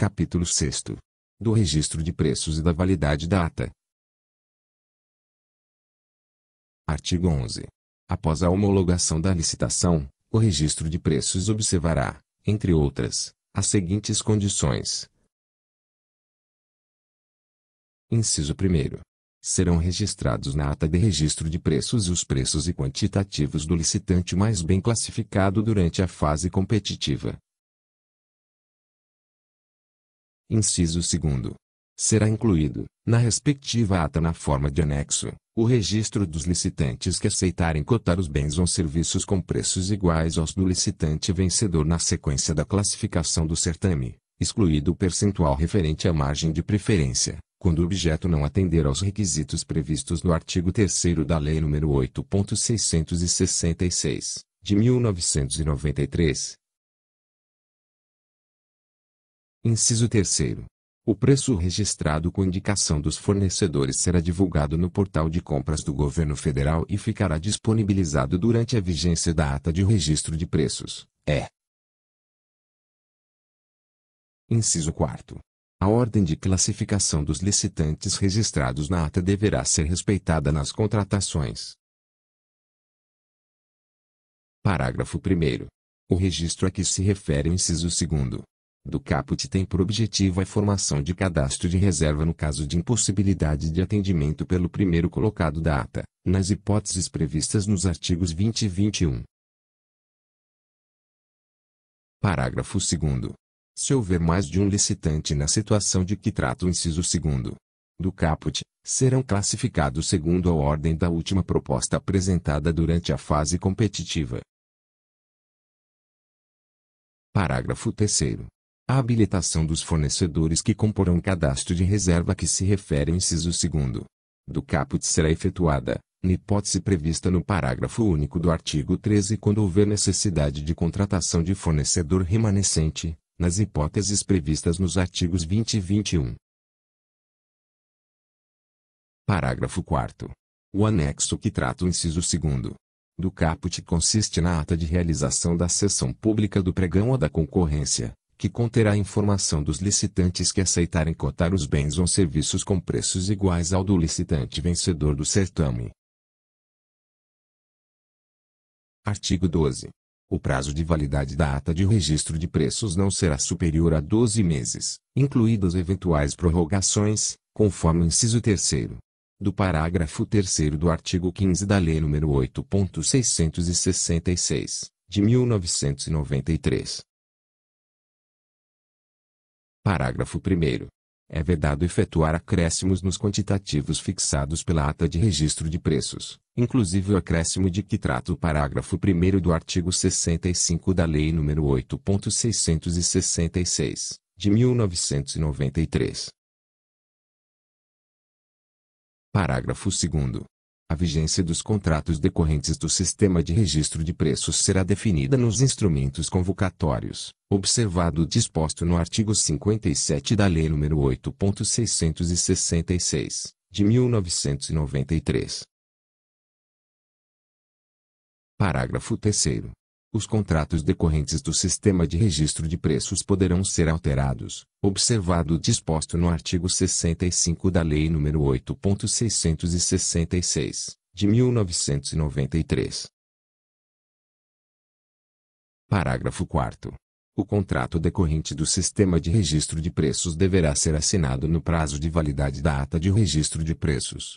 Capítulo 6 Do registro de preços e da validade data. Artigo 11. Após a homologação da licitação, o registro de preços observará, entre outras, as seguintes condições. Inciso 1. Serão registrados na ata de registro de preços os preços e quantitativos do licitante mais bem classificado durante a fase competitiva, inciso 2 será incluído, na respectiva ata na forma de anexo, o registro dos licitantes que aceitarem cotar os bens ou serviços com preços iguais aos do licitante vencedor na sequência da classificação do certame, excluído o percentual referente à margem de preferência, quando o objeto não atender aos requisitos previstos no artigo 3 da Lei nº 8.666, de 1993, Inciso 3. O preço registrado com indicação dos fornecedores será divulgado no portal de compras do Governo Federal e ficará disponibilizado durante a vigência da ata de registro de preços. É. Inciso 4. A ordem de classificação dos licitantes registrados na ata deverá ser respeitada nas contratações. Parágrafo 1. O registro a que se refere o inciso 2 do caput tem por objetivo a formação de cadastro de reserva no caso de impossibilidade de atendimento pelo primeiro colocado da ata, nas hipóteses previstas nos artigos 20 e 21. Parágrafo 2 se houver mais de um licitante na situação de que trata o inciso 2 do caput, serão classificados segundo a ordem da última proposta apresentada durante a fase competitiva. Parágrafo 3 a habilitação dos fornecedores que comporão o cadastro de reserva que se refere ao inciso 2 do caput será efetuada, na hipótese prevista no parágrafo único do artigo 13 quando houver necessidade de contratação de fornecedor remanescente, nas hipóteses previstas nos artigos 20 e 21. Parágrafo 4 O anexo que trata o inciso 2 do caput consiste na ata de realização da sessão pública do pregão ou da concorrência, que conterá informação dos licitantes que aceitarem cotar os bens ou serviços com preços iguais ao do licitante vencedor do certame. Artigo 12. O prazo de validade da ata de registro de preços não será superior a 12 meses, incluídas eventuais prorrogações, conforme o inciso 3 do parágrafo 3 do artigo 15 da Lei nº 8.666, de 1993 Parágrafo 1 É vedado efetuar acréscimos nos quantitativos fixados pela ata de registro de preços, inclusive o acréscimo de que trata o parágrafo 1 do artigo 65 da Lei nº 8.666, de 1993. Parágrafo 2 a vigência dos contratos decorrentes do sistema de registro de preços será definida nos instrumentos convocatórios, observado o disposto no artigo 57 da Lei nº 8.666, de 1993. Parágrafo 3 os contratos decorrentes do Sistema de Registro de Preços poderão ser alterados, observado o disposto no artigo 65 da Lei nº 8.666, de 1993. Parágrafo 4 o contrato decorrente do sistema de registro de preços deverá ser assinado no prazo de validade da ata de registro de preços,